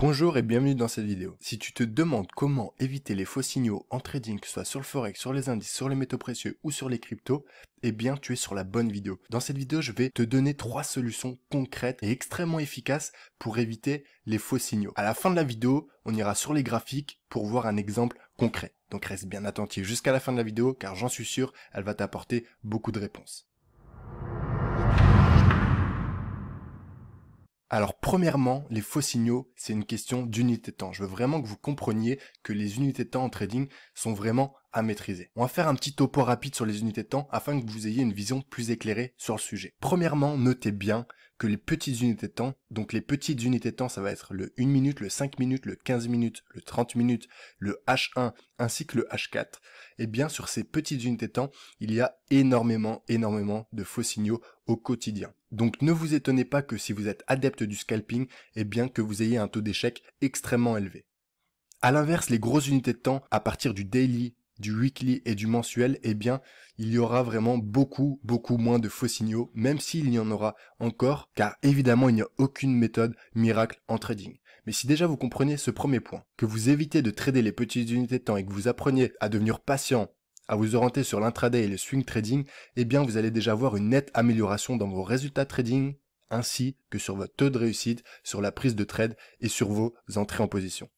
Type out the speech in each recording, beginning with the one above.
Bonjour et bienvenue dans cette vidéo. Si tu te demandes comment éviter les faux signaux en trading, que ce soit sur le forex, sur les indices, sur les métaux précieux ou sur les cryptos, eh bien tu es sur la bonne vidéo. Dans cette vidéo, je vais te donner trois solutions concrètes et extrêmement efficaces pour éviter les faux signaux. À la fin de la vidéo, on ira sur les graphiques pour voir un exemple concret. Donc reste bien attentif jusqu'à la fin de la vidéo car j'en suis sûr, elle va t'apporter beaucoup de réponses. Alors premièrement, les faux signaux, c'est une question d'unité de temps. Je veux vraiment que vous compreniez que les unités de temps en trading sont vraiment maîtriser. On va faire un petit topo rapide sur les unités de temps afin que vous ayez une vision plus éclairée sur le sujet. Premièrement, notez bien que les petites unités de temps, donc les petites unités de temps, ça va être le 1 minute, le 5 minutes, le 15 minutes, le 30 minutes, le H1 ainsi que le H4, et bien sur ces petites unités de temps, il y a énormément, énormément de faux signaux au quotidien. Donc ne vous étonnez pas que si vous êtes adepte du scalping, et eh bien que vous ayez un taux d'échec extrêmement élevé. À l'inverse, les grosses unités de temps, à partir du daily, du weekly et du mensuel, eh bien, il y aura vraiment beaucoup, beaucoup moins de faux signaux, même s'il y en aura encore, car évidemment, il n'y a aucune méthode miracle en trading. Mais si déjà vous comprenez ce premier point, que vous évitez de trader les petites unités de temps et que vous appreniez à devenir patient, à vous orienter sur l'intraday et le swing trading, eh bien, vous allez déjà voir une nette amélioration dans vos résultats trading, ainsi que sur votre taux de réussite, sur la prise de trade et sur vos entrées en position.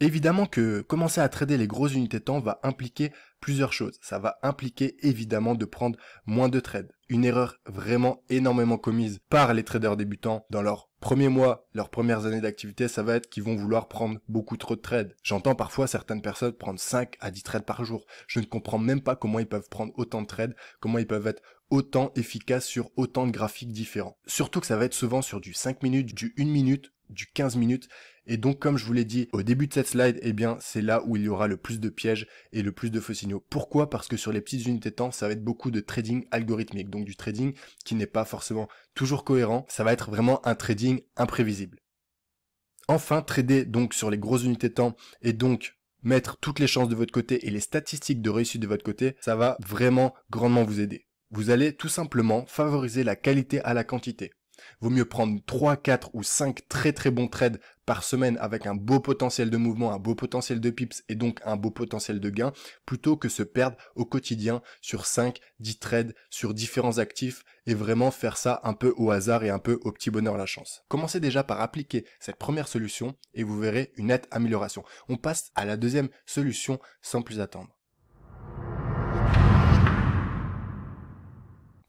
Évidemment que commencer à trader les grosses unités de temps va impliquer plusieurs choses. Ça va impliquer évidemment de prendre moins de trades. Une erreur vraiment énormément commise par les traders débutants dans leur premier mois, leurs premières années d'activité, ça va être qu'ils vont vouloir prendre beaucoup trop de trades. J'entends parfois certaines personnes prendre 5 à 10 trades par jour. Je ne comprends même pas comment ils peuvent prendre autant de trades, comment ils peuvent être autant efficaces sur autant de graphiques différents. Surtout que ça va être souvent sur du 5 minutes, du 1 minute du 15 minutes. Et donc, comme je vous l'ai dit au début de cette slide, eh bien, c'est là où il y aura le plus de pièges et le plus de faux signaux. Pourquoi Parce que sur les petites unités de temps, ça va être beaucoup de trading algorithmique, donc du trading qui n'est pas forcément toujours cohérent. Ça va être vraiment un trading imprévisible. Enfin, trader donc sur les grosses unités de temps et donc mettre toutes les chances de votre côté et les statistiques de réussite de votre côté, ça va vraiment grandement vous aider. Vous allez tout simplement favoriser la qualité à la quantité. Vaut mieux prendre 3, 4 ou 5 très très bons trades par semaine avec un beau potentiel de mouvement, un beau potentiel de pips et donc un beau potentiel de gain plutôt que se perdre au quotidien sur 5, 10 trades sur différents actifs et vraiment faire ça un peu au hasard et un peu au petit bonheur la chance. Commencez déjà par appliquer cette première solution et vous verrez une nette amélioration. On passe à la deuxième solution sans plus attendre.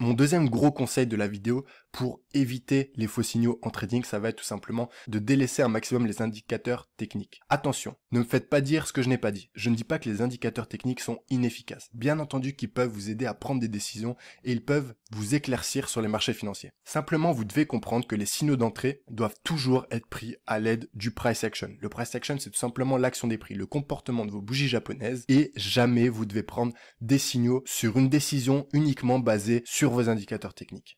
Mon deuxième gros conseil de la vidéo pour éviter les faux signaux en trading, ça va être tout simplement de délaisser un maximum les indicateurs techniques. Attention, ne me faites pas dire ce que je n'ai pas dit. Je ne dis pas que les indicateurs techniques sont inefficaces. Bien entendu qu'ils peuvent vous aider à prendre des décisions et ils peuvent vous éclaircir sur les marchés financiers. Simplement, vous devez comprendre que les signaux d'entrée doivent toujours être pris à l'aide du price action. Le price action, c'est tout simplement l'action des prix, le comportement de vos bougies japonaises et jamais vous devez prendre des signaux sur une décision uniquement basée sur indicateurs techniques.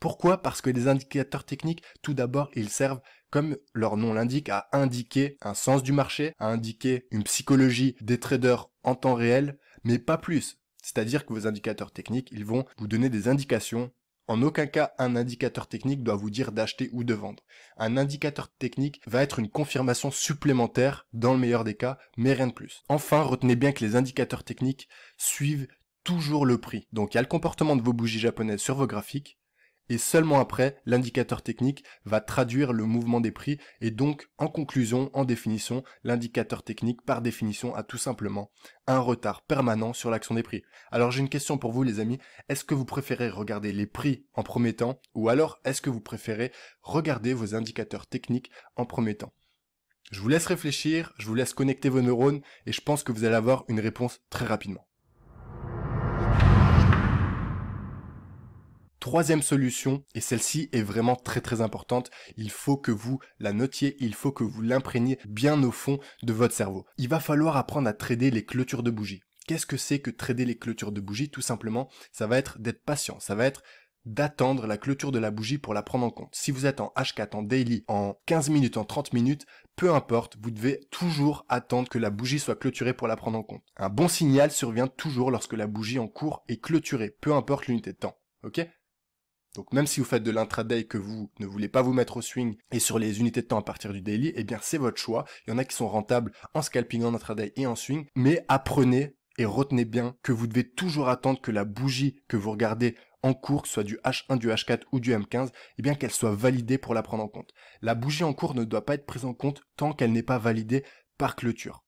Pourquoi Parce que les indicateurs techniques, tout d'abord, ils servent, comme leur nom l'indique, à indiquer un sens du marché, à indiquer une psychologie des traders en temps réel, mais pas plus. C'est-à-dire que vos indicateurs techniques, ils vont vous donner des indications. En aucun cas, un indicateur technique doit vous dire d'acheter ou de vendre. Un indicateur technique va être une confirmation supplémentaire, dans le meilleur des cas, mais rien de plus. Enfin, retenez bien que les indicateurs techniques suivent toujours le prix. Donc il y a le comportement de vos bougies japonaises sur vos graphiques, et seulement après, l'indicateur technique va traduire le mouvement des prix, et donc en conclusion, en définition, l'indicateur technique par définition a tout simplement un retard permanent sur l'action des prix. Alors j'ai une question pour vous les amis, est-ce que vous préférez regarder les prix en premier temps, ou alors est-ce que vous préférez regarder vos indicateurs techniques en premier temps je vous laisse réfléchir, je vous laisse connecter vos neurones et je pense que vous allez avoir une réponse très rapidement. Troisième solution, et celle-ci est vraiment très très importante, il faut que vous la notiez, il faut que vous l'imprégniez bien au fond de votre cerveau. Il va falloir apprendre à trader les clôtures de bougies. Qu'est-ce que c'est que trader les clôtures de bougies Tout simplement, ça va être d'être patient, ça va être d'attendre la clôture de la bougie pour la prendre en compte. Si vous êtes en H4, en daily, en 15 minutes, en 30 minutes, peu importe, vous devez toujours attendre que la bougie soit clôturée pour la prendre en compte. Un bon signal survient toujours lorsque la bougie en cours est clôturée, peu importe l'unité de temps. Ok donc même si vous faites de l'intraday que vous ne voulez pas vous mettre au swing et sur les unités de temps à partir du daily, eh bien c'est votre choix. Il y en a qui sont rentables en scalping, en intraday et en swing, mais apprenez et retenez bien que vous devez toujours attendre que la bougie que vous regardez en cours, que ce soit du H1, du H4 ou du M15, eh bien qu'elle soit validée pour la prendre en compte. La bougie en cours ne doit pas être prise en compte tant qu'elle n'est pas validée par clôture.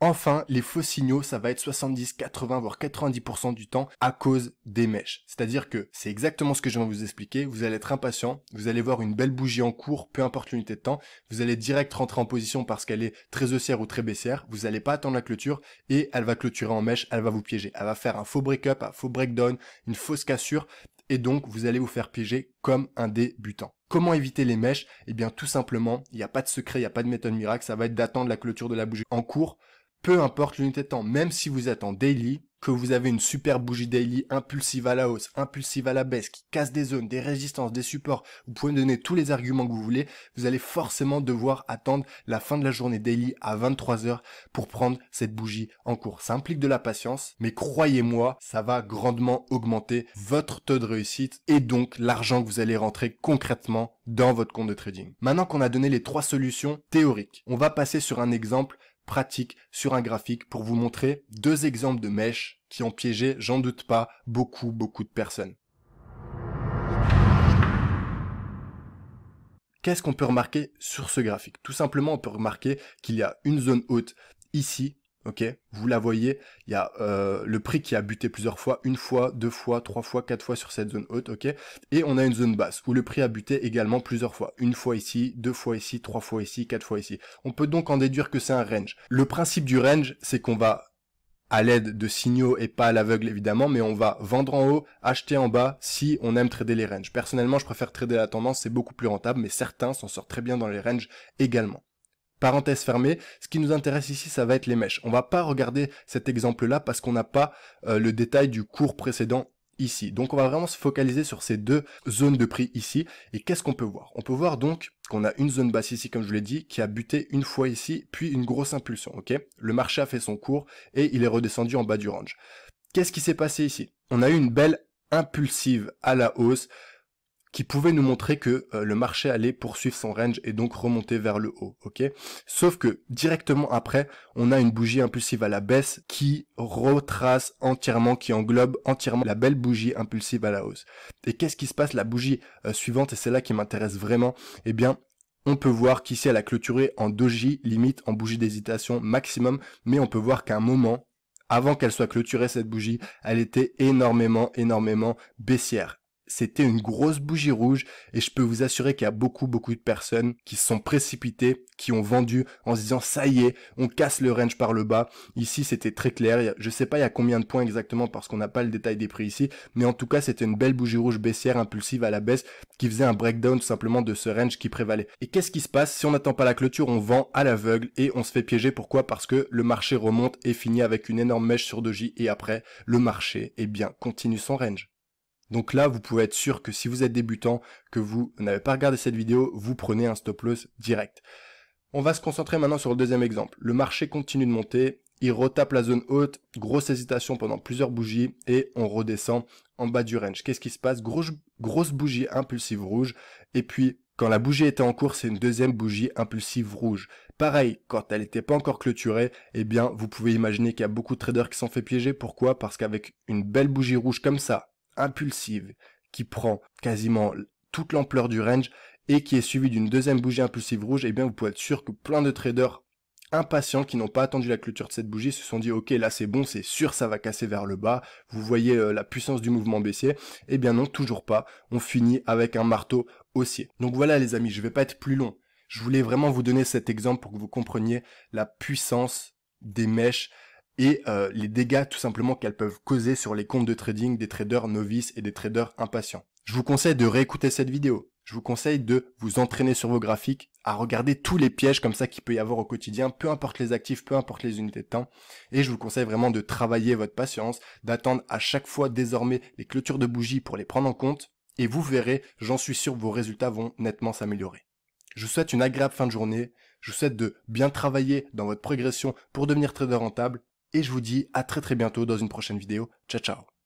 Enfin, les faux signaux, ça va être 70, 80, voire 90% du temps à cause des mèches. C'est-à-dire que c'est exactement ce que je viens de vous expliquer. Vous allez être impatient, vous allez voir une belle bougie en cours, peu importe l'unité de temps. Vous allez direct rentrer en position parce qu'elle est très haussière ou très baissière. Vous n'allez pas attendre la clôture et elle va clôturer en mèche, elle va vous piéger. Elle va faire un faux break-up, un faux breakdown, une fausse cassure et donc vous allez vous faire piéger comme un débutant. Comment éviter les mèches Eh bien tout simplement, il n'y a pas de secret, il n'y a pas de méthode miracle, ça va être d'attendre la clôture de la bougie en cours, peu importe l'unité de temps, même si vous êtes en daily, que vous avez une super bougie daily impulsive à la hausse, impulsive à la baisse, qui casse des zones, des résistances, des supports, vous pouvez me donner tous les arguments que vous voulez, vous allez forcément devoir attendre la fin de la journée daily à 23h pour prendre cette bougie en cours. Ça implique de la patience, mais croyez-moi, ça va grandement augmenter votre taux de réussite et donc l'argent que vous allez rentrer concrètement dans votre compte de trading. Maintenant qu'on a donné les trois solutions théoriques, on va passer sur un exemple pratique sur un graphique pour vous montrer deux exemples de mèches qui ont piégé, j'en doute pas, beaucoup, beaucoup de personnes. Qu'est-ce qu'on peut remarquer sur ce graphique Tout simplement, on peut remarquer qu'il y a une zone haute ici vous la voyez, il y a euh, le prix qui a buté plusieurs fois, une fois, deux fois, trois fois, quatre fois sur cette zone haute, ok Et on a une zone basse où le prix a buté également plusieurs fois, une fois ici, deux fois ici, trois fois ici, quatre fois ici. On peut donc en déduire que c'est un range. Le principe du range, c'est qu'on va à l'aide de signaux et pas à l'aveugle évidemment, mais on va vendre en haut, acheter en bas si on aime trader les ranges. Personnellement, je préfère trader la tendance, c'est beaucoup plus rentable, mais certains s'en sortent très bien dans les ranges également. Parenthèse fermée, ce qui nous intéresse ici, ça va être les mèches. On va pas regarder cet exemple-là parce qu'on n'a pas euh, le détail du cours précédent ici. Donc on va vraiment se focaliser sur ces deux zones de prix ici. Et qu'est-ce qu'on peut voir On peut voir donc qu'on a une zone basse ici, comme je vous l'ai dit, qui a buté une fois ici, puis une grosse impulsion, ok Le marché a fait son cours et il est redescendu en bas du range. Qu'est-ce qui s'est passé ici On a eu une belle impulsive à la hausse, qui pouvait nous montrer que euh, le marché allait poursuivre son range et donc remonter vers le haut, ok Sauf que directement après, on a une bougie impulsive à la baisse qui retrace entièrement, qui englobe entièrement la belle bougie impulsive à la hausse. Et qu'est-ce qui se passe la bougie euh, suivante et c'est là qui m'intéresse vraiment Eh bien, on peut voir qu'ici elle a clôturé en doji limite en bougie d'hésitation maximum, mais on peut voir qu'à un moment avant qu'elle soit clôturée cette bougie, elle était énormément, énormément baissière c'était une grosse bougie rouge et je peux vous assurer qu'il y a beaucoup beaucoup de personnes qui se sont précipitées, qui ont vendu en se disant ça y est, on casse le range par le bas. Ici c'était très clair, je sais pas il y a combien de points exactement parce qu'on n'a pas le détail des prix ici, mais en tout cas c'était une belle bougie rouge baissière impulsive à la baisse qui faisait un breakdown tout simplement de ce range qui prévalait. Et qu'est-ce qui se passe si on n'attend pas la clôture, on vend à l'aveugle et on se fait piéger. Pourquoi Parce que le marché remonte et finit avec une énorme mèche sur 2J et après le marché eh bien continue son range. Donc là, vous pouvez être sûr que si vous êtes débutant, que vous n'avez pas regardé cette vidéo, vous prenez un stop loss direct. On va se concentrer maintenant sur le deuxième exemple. Le marché continue de monter, il retape la zone haute, grosse hésitation pendant plusieurs bougies et on redescend en bas du range. Qu'est-ce qui se passe grosse, bougie impulsive rouge et puis quand la bougie était en cours, c'est une deuxième bougie impulsive rouge. Pareil, quand elle n'était pas encore clôturée, eh bien, vous pouvez imaginer qu'il y a beaucoup de traders qui s'en fait piéger. Pourquoi Parce qu'avec une belle bougie rouge comme ça, impulsive qui prend quasiment toute l'ampleur du range et qui est suivie d'une deuxième bougie impulsive rouge, et eh bien vous pouvez être sûr que plein de traders impatients qui n'ont pas attendu la clôture de cette bougie se sont dit ok là c'est bon c'est sûr ça va casser vers le bas vous voyez euh, la puissance du mouvement baissier et eh bien non toujours pas on finit avec un marteau haussier donc voilà les amis je vais pas être plus long je voulais vraiment vous donner cet exemple pour que vous compreniez la puissance des mèches et euh, les dégâts tout simplement qu'elles peuvent causer sur les comptes de trading des traders novices et des traders impatients. Je vous conseille de réécouter cette vidéo. Je vous conseille de vous entraîner sur vos graphiques, à regarder tous les pièges comme ça qu'il peut y avoir au quotidien, peu importe les actifs, peu importe les unités de temps. Et je vous conseille vraiment de travailler votre patience, d'attendre à chaque fois désormais les clôtures de bougies pour les prendre en compte. Et vous verrez, j'en suis sûr, vos résultats vont nettement s'améliorer. Je vous souhaite une agréable fin de journée. Je vous souhaite de bien travailler dans votre progression pour devenir trader rentable et je vous dis à très très bientôt dans une prochaine vidéo. Ciao ciao